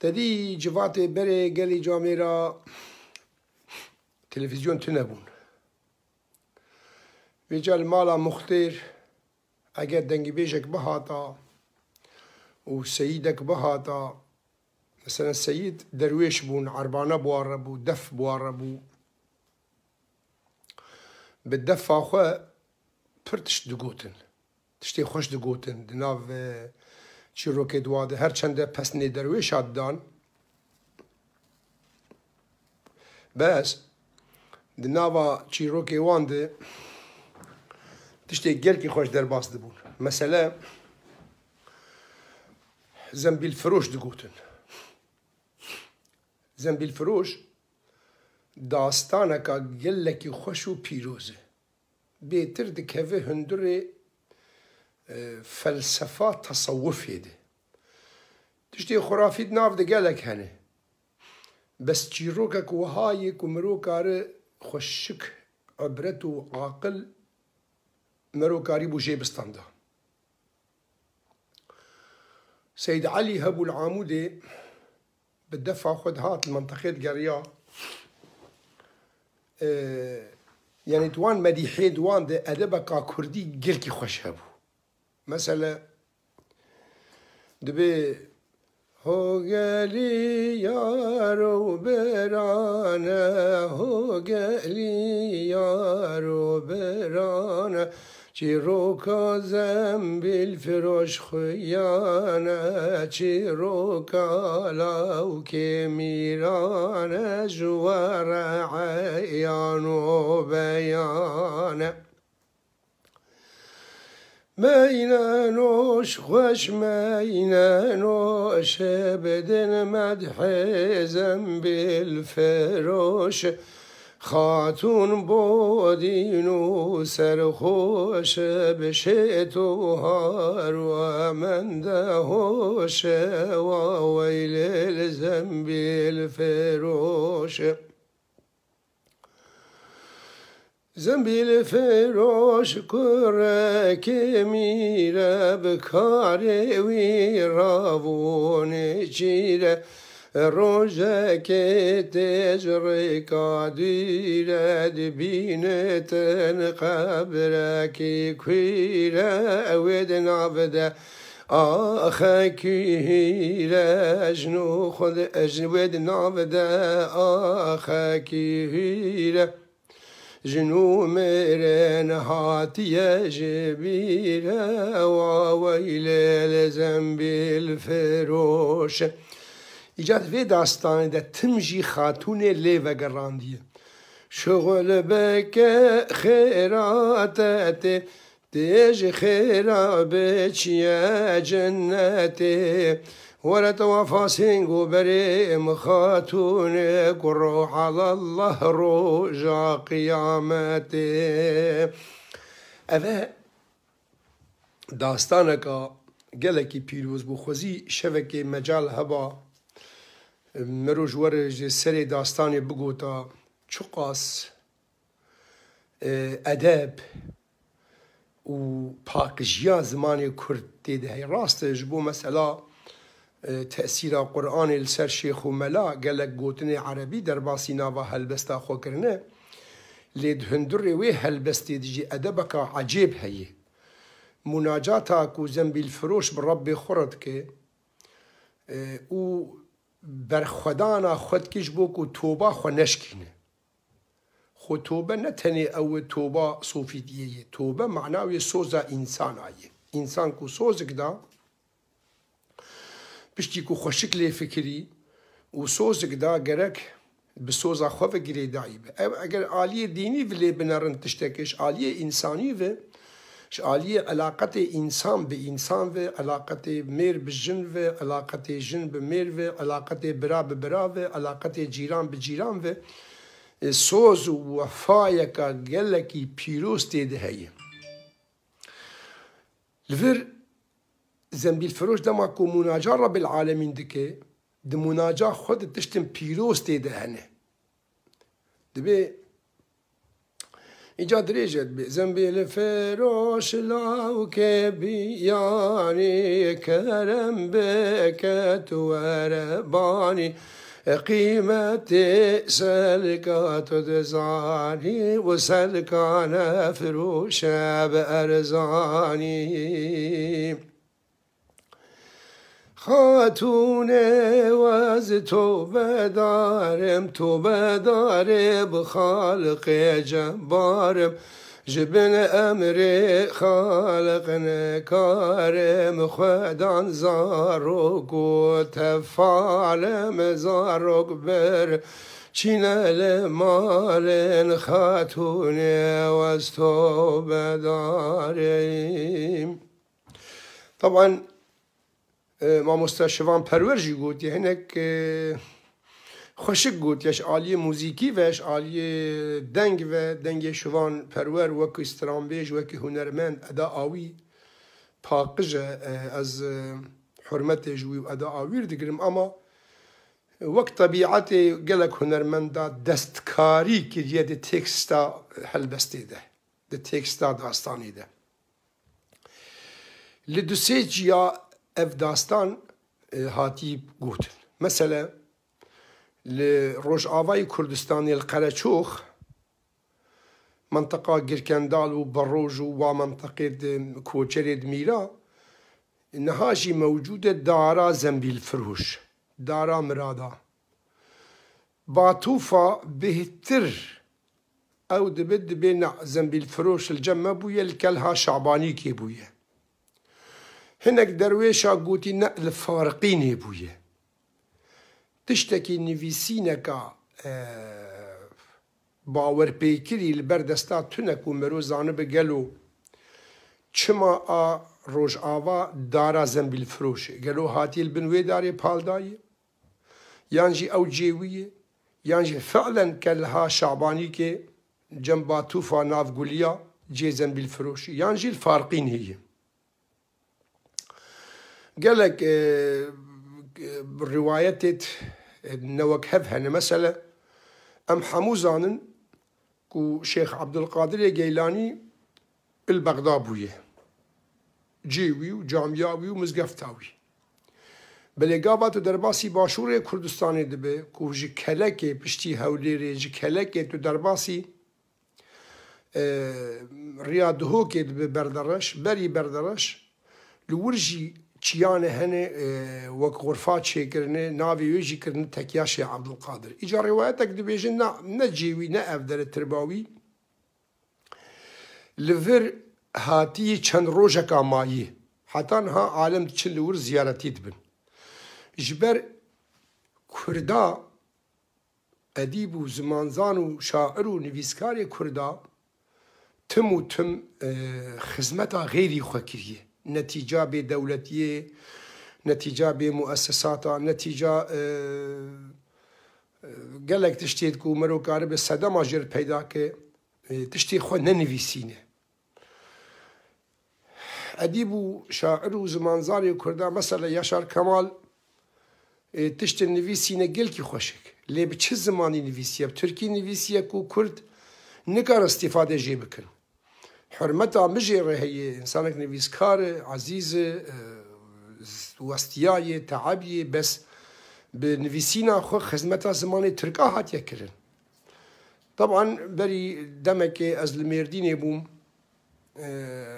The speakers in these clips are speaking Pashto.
تدی جوات بره گلی جامعه را تلویزیون تو نبون ویجال مالا مختر اگر دنگی بیشک بهاتا و سیدک بهاتا مثلا سید درویش بون عربانه بواره بو دف بواره بو بالدفا خو پر تشت دقوتن تشتي خوش دقوتن دناف چیروکی دواده هر چنده پس نیدرویش دان بس دی ناوا چیروکی وان دی تشتی گل که خوش در باز دبون مثلا زنبیل فروش دگوتن زنبیل فروش داستانه که گلکی خوش و پیروزه بهتر دکوه هندره فلسفه تصوفيه ده تشتي خرافي ناف ده قالك هنا بس تشيروكك وهايك ومروكار خشك عبرت وعاقل مروكاري بو جيبستان ده سيد علي هبو العامودي بالدفع خد هات المنطقة قريا أه يعني دوان مديحي دوان ده أدبك كردي قلكي خوش هبو مثلا دبي هو غالي يا روبرانا هو غالي يا روبرانا تشيروكا رو الفروش خيانا تشيروكا خویانه چی جوار عيانو بيانا ماينانوش خوش ماينانوش بدن مدح زنبيل الفروش خاتون بودين و سرخوش بشه و هار و من دهوش و ویل زنبیل فروش زنبیل فروش کره که میره بکاره وی راوون چیره روژه که تیز ریکادیره دبینه تن قبره که کویره اوید نابده آخاكي هيرا خذ أجود نعبدا آخاكي هيرا جنو مرن هاتي جبيرة وويل لزم بالفروش إجاد في داستان ده تمجي خاتون اللي و شغل بك خیراتت تيج خيرا بچیه جنتي ولتوافاسين قبري مخاتونك والروح على الله رجع قيامته أفا داستانك گلکی پیروز بو خوزی شوک مجال هبا مروج ورج سری داستان بگوتا چقاس ادب و پاکجیا زمان کرد دیده راستش بو مثلا تأثیر قرآن لسر شیخ و ملا گلک گوتن عربی در باسی ناوا هلبستا خو کرنه لید هندر وی هلبستی دیجی ادبک عجیب هیه مناجاتا کو زنبیل فروش بر رب خورد که او برخدانا خود کش بو کو توبه خو نشکینه خو توبه نه تنی او توبه صوفیدیه توبه معناوی سوزا انسان آیه انسان کو سوزک دا پشتی کو خوشک لی فکری و سوزک دا گرک به سوزا خوف گیری دایی به اگر عالی دینی ولی بنارن تشتکش عالی انسانی و عالی علاقت انسان به انسان و علاقت میر به جن و علاقت جن به میر و علاقت برا به برا و علاقت جیران به جیران و سوز و وفایکا گلکی پیروز تیده هیه لفر زنبیل فروش دما کو مناجا رب العالمين دك د مناجا خود تشتم بيروس تي ده هنه دبی إجا دریجت بي زنبیل فروش لو كبي يعني كرم بك وربانی قيمة سلكة تزاني وسلكة فروشة بأرزاني خاتونه و تو توبه تو توبه داره بخالق جبارم جبن امر خالق نکارم خودان زارگ و تفالم زارگ بر چینل مالن خاتونه و از تو داریم طبعا مامۆستا شوان پەروەژی گوت هەنێک خوشک گوت یش عالیە موزیکی وش عالیە دەنگ و دەنگێ شوان پەروەر وەکو استرامبێژ وەکی هوەرمەند ئەدا ئاوی پاقژە ئەز حرمەتێژ وی و ئەدا ئاویر دەگرم ئەمە وەک تەبیعاتێ gelek hunermenda destkarî kiriye di teksta helbestê de di teksta dastanî de. Li du sê ciya ev dastan e, hatiye gotin. Mesela li Rojavayê Kurdistanê e li Qereçox منطقه گرکندال و بروج و منطقه کوچر میرا نهاشی موجود دارا زنبیل فروش دارا مرادا باتوفا بهتر او دبد بين زنبیل فروش الجمه بويا الكلها شعباني كي بويا hinek derwêşa gotî ne li Farqînê bûye. Tiştekî nivîsîneka bawerpêkirî li ber desta tunek û merozanı bi gelo çima a rojava dara zembil firoş gelo hatiye bin wê darê paldayê yan jî ew cêwiye yan jî fe'len kelha şabanîkê cemba tûfa navguliya cê zembil firoşî yan jî farqîn heye قال لك روايتت نوكهف هنا مسألة أم حموزان كو شيخ عبد القادر الجيلاني البغدابوية جيوي وجامياوي ومزقفتاوي بلې ګاباتو درباسي باشورې کوردستاني دبه کو چې کله کې پشتي هولېرې چې کله کې تو درباسي ریاد هو کې دبه بردرش بری بردرش لورجي çiyanê hene wek xurfa çêkirine navê wê jî kirine tekiya Şê Ebdulqadir. Îca rêwayetek dibêjin ne cêwî ne evdere tirbawî li vir hatiyê çend rojeka mayî hetan ha alem çi li wir ziyaretî dibin. Ji ber Kurda edîb û zimanzan û şair û nivîskarê Kurda tim û e, tim xizmeta xêrî xwe kiriye. نتیجه به دولتیه نتیجه به مؤسساتا نتیجه گلک تشتید کو مرو کار به صدا ماجر پیدا که تشتی خو ننویسینه ادیب و شاعر و زمانزاری کرده مثلا یاشار کمال تشت نویسینه گل کی خوشک لی به چه زمانی نویسیه ترکی نویسیه کو کرد نکار استفاده جی بکن حرمتا مجره هي انسانك نویسکار عزیز وستیای تعبی بس به نویسینا خو خدمتا زمان ترکا هاتیه کرن طبعا بری دمک از لمردین بوم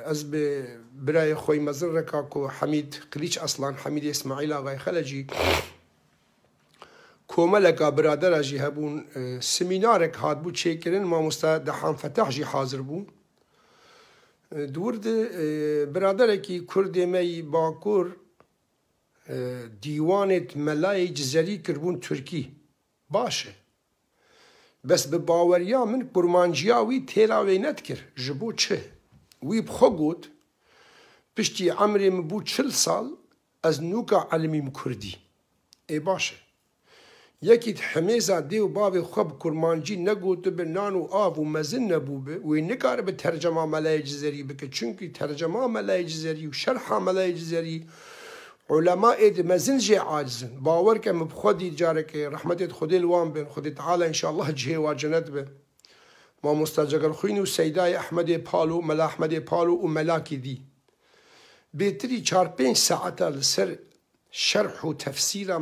از به برای خوی مزر رکا کو حمید قلیچ اصلا حمید اسماعیل آقای خلجی کوملکا برادر جی هبون سمینارک هات بو چیکرن ما مستدحان فتح جی حاضر بون دور برادرکی کردی می باکور دیوانت ملای جزری کربون ترکی باشه بس به باوریا من قرمانجیا وی تیلاوی نت کر جبو چه وی بخو گوت پشتی عمرم بو چل سال از نوکا علمیم کردی ای باشه یەکیت هەمێزا دێ و باوێ خە کورمانجی نەگوت بە نان و ئاو و مەزن نەبوو بێ وی نکارە بە تەرجەما مەلای جزەری بکە چونکی تەرجەما مەلای جزەری و شەرحا مەلای جزەری علما اید مزن جی عاجزن باور که مبخودی جاره که رحمتت خودی لوان بین خودی تعالی انشاءالله جهی و جنت بین ما مستجگر خوین و سیدای احمد پالو ملا احمد پالو و ملاکی دی بیتری چار پین ساعتا لسر شرح و تفسیر